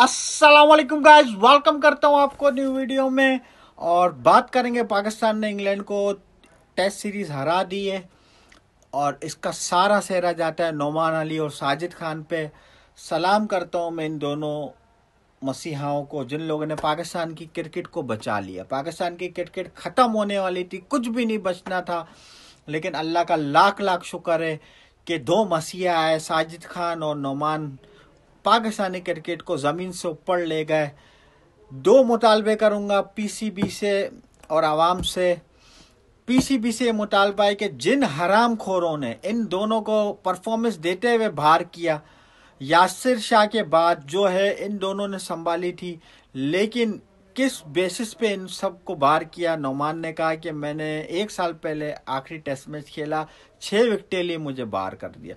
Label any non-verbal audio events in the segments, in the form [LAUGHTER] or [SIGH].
Aslam guys welcome करता हूँ आपको न्यू वीडियो में और बात करेंगे पाकिस्तान ने इंग्लैंड को टेस्ट सीरीज़ हरा दी है और इसका सारा सेहरा जाता है नोमान अली और साजिद खान पे सलाम करता हूँ मैं इन दोनों मसीहाओं को जिन लोगों ने पाकिस्तान की क्रिकेट को बचा लिया पाकिस्तान की क्रिकेट ख़त्म होने वाली थी कुछ भी नहीं बचना था लेकिन अल्लाह का लाख लाख शुक्र है कि दो मसीहा आए साजिद खान और नोमान पाकिस्तानी क्रिकेट को ज़मीन से ऊपर ले गए दो मुतालबे करूँगा पीसीबी से और आवाम से पीसीबी से मुतालबा है कि जिन हराम खोरों ने इन दोनों को परफॉर्मेंस देते हुए बाहर किया यासिर शाह के बाद जो है इन दोनों ने संभाली थी लेकिन किस बेसिस पे इन सब को बाहर किया नौमान ने कहा कि मैंने एक साल पहले आखिरी टेस्ट मैच खेला छः विकटें लिए मुझे बाहर कर दिया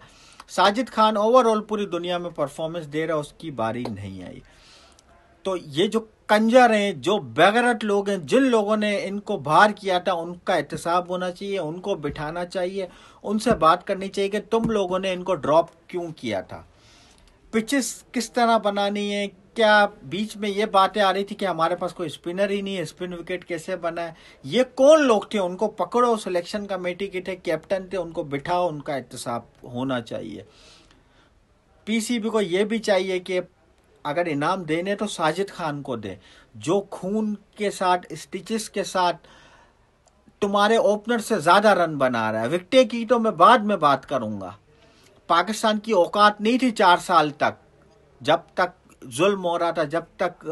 साजिद खान ओवरऑल पूरी दुनिया में परफॉर्मेंस दे रहा उसकी बारी नहीं आई तो ये जो कंजर हैं जो बैगरट लोग हैं जिन लोगों ने इनको बाहर किया था उनका एहतसाब होना चाहिए उनको बिठाना चाहिए उनसे बात करनी चाहिए कि तुम लोगों ने इनको ड्रॉप क्यों किया था पिचेस किस तरह बनानी है क्या बीच में ये बातें आ रही थी कि हमारे पास कोई स्पिनर ही नहीं है स्पिन विकेट कैसे बना है ये कौन लोग थे उनको पकड़ो सिलेक्शन कमेटी के थे कैप्टन थे उनको बिठाओ उनका एहतसाब होना चाहिए पीसीबी को ये भी चाहिए कि अगर इनाम देने तो साजिद खान को दे जो खून के साथ स्टिचेस के साथ तुम्हारे ओपनर से ज़्यादा रन बना रहा है विकटे की तो मैं बाद में बात करूंगा पाकिस्तान की औकात नहीं थी चार साल तक जब तक जुल्म हो रहा था जब तक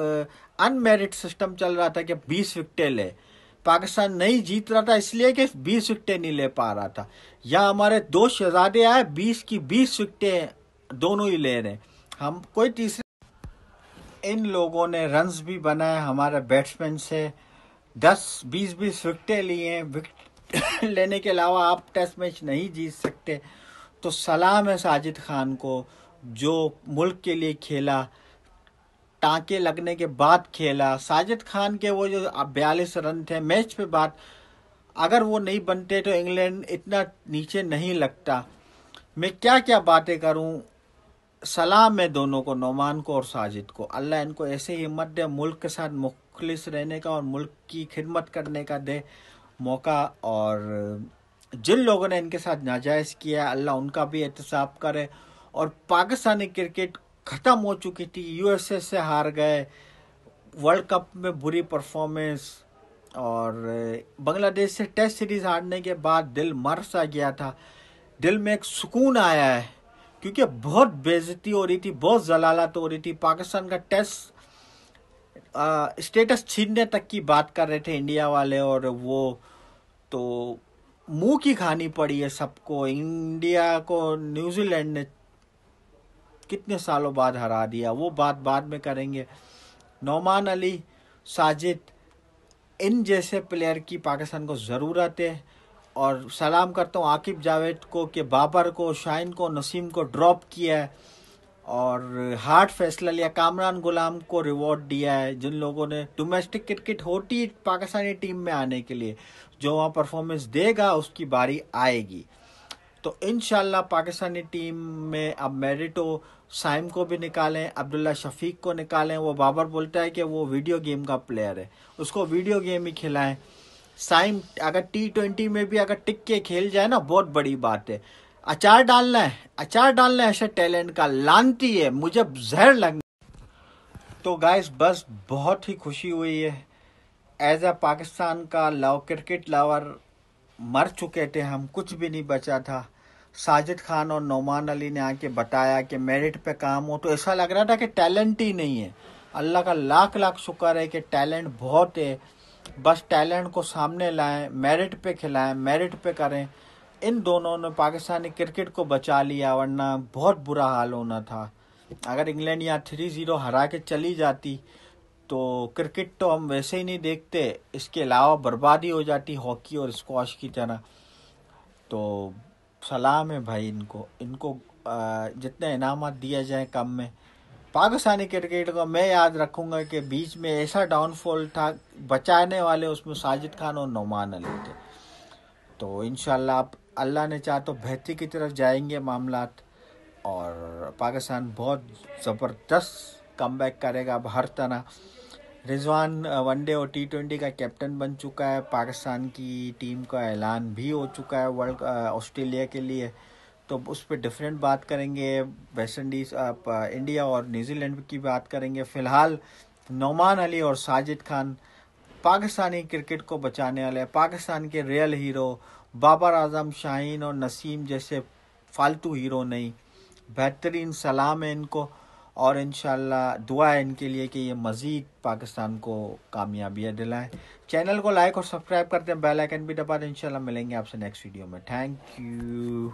अनमेरिट सिस्टम चल रहा था कि बीस विकटें ले पाकिस्तान नहीं जीत रहा था इसलिए कि बीस विकटें नहीं ले पा रहा था या हमारे दो शहजादे आए बीस की बीस विकटें दोनों ही ले रहे हम कोई तीसरे इन लोगों ने रन्स भी बनाए हमारे बैट्समैन से दस बीस बीस विकटें लिए विकट [LAUGHS] लेने के अलावा आप टेस्ट मैच नहीं जीत सकते तो सलाम है साजिद खान को जो मुल्क के लिए खेला टाँके लगने के बाद खेला साजिद खान के वो जो बयालीस रन थे मैच पे बात अगर वो नहीं बनते तो इंग्लैंड इतना नीचे नहीं लगता मैं क्या क्या बातें करूं सलाम है दोनों को नौमान को और साजिद को अल्लाह इनको ऐसे ही हिम्मत दे मुल्क के साथ मुखलिस रहने का और मुल्क की खिदमत करने का दे मौका और जिन लोगों ने इनके साथ नाजायज़ किया अल्लाह उनका भी एहतसाब करे और पाकिस्तानी क्रिकेट ख़त्म हो चुकी थी यूएसए से हार गए वर्ल्ड कप में बुरी परफॉर्मेंस और बांग्लादेश से टेस्ट सीरीज़ हारने के बाद दिल मर सा गया था दिल में एक सुकून आया है क्योंकि बहुत बेजती हो रही थी बहुत जलालत हो रही थी पाकिस्तान का टेस्ट स्टेटस छीनने तक की बात कर रहे थे इंडिया वाले और वो तो मुंह की खानी पड़ी है सबको इंडिया को न्यूजीलैंड ने कितने सालों बाद हरा दिया वो बात बाद में करेंगे नौमान अली साजिद इन जैसे प्लेयर की पाकिस्तान को ज़रूरत है और सलाम करता हूँ आकिब जावेद को कि बाबर को शाइन को नसीम को ड्रॉप किया है और हार्ड फैसला लिया कामरान गुलाम को रिवॉर्ड दिया है जिन लोगों ने डोमेस्टिक क्रिकेट होती पाकिस्तानी टीम में आने के लिए जो वहाँ परफॉर्मेंस देगा उसकी बारी आएगी तो इन पाकिस्तानी टीम में अब मेरिटो साइम को भी निकालें अब्दुल्ला शफीक को निकालें वो बाबर बोलता है कि वो वीडियो गेम का प्लेयर है उसको वीडियो गेम ही खिलाएं साइम अगर टी ट्वेंटी में भी अगर टिक के खेल जाए ना बहुत बड़ी बात है अचार डालना है अचार डालना है ऐसे टैलेंट का लानती है मुझे जहर लगना तो गाइस बस बहुत ही खुशी हुई है एज अ पाकिस्तान का लव क्रिकेट लवर मर चुके थे हम कुछ भी नहीं बचा था साजिद खान और नौमान अली ने आके बताया कि मेरिट पे काम हो तो ऐसा लग रहा था कि टैलेंट ही नहीं है अल्लाह का लाख लाख शुक्र है कि टैलेंट बहुत है बस टैलेंट को सामने लाएं मेरिट पे खिलाएं मेरिट पे करें इन दोनों ने पाकिस्तानी क्रिकेट को बचा लिया वरना बहुत बुरा हाल होना था अगर इंग्लैंड यहाँ थ्री ज़ीरो हरा के चली जाती तो क्रिकेट तो हम वैसे ही नहीं देखते इसके अलावा बर्बादी हो जाती हॉकी और स्क्वाश की तरह तो सलाम है भाई इनको इनको जितने इनाम दिया जाए कम में पाकिस्तानी क्रिकेट को मैं याद रखूंगा कि बीच में ऐसा डाउनफॉल था बचाने वाले उसमें साजिद खान और नुमान अली थे तो इन आप अल्लाह ने चाह तो बेहतरी की तरफ जाएंगे मामला और पाकिस्तान बहुत ज़बरदस्त कम बैक करेगा अब हर तरह रिजवान वनडे और टी ट्वेंटी का कैप्टन बन चुका है पाकिस्तान की टीम का ऐलान भी हो चुका है वर्ल्ड ऑस्ट्रेलिया के लिए तो उस पर डिफरेंट बात करेंगे वेस्ट इंडीज़ इंडिया और न्यूजीलैंड की बात करेंगे फ़िलहाल नौमान अली और साजिद खान पाकिस्तानी क्रिकेट को बचाने वाले पाकिस्तान के रियल हीरो बाबर आजम शाहीन और नसीम जैसे फालतू हीरो नहीं बेहतरीन सलाम है इनको और इन दुआ है इनके लिए कि ये मज़ीद पाकिस्तान को कामयाबियाँ दिलाएं चैनल को लाइक और सब्सक्राइब करते हैं बेल आइकन भी दबा दें शाला मिलेंगे आपसे नेक्स्ट वीडियो में थैंक यू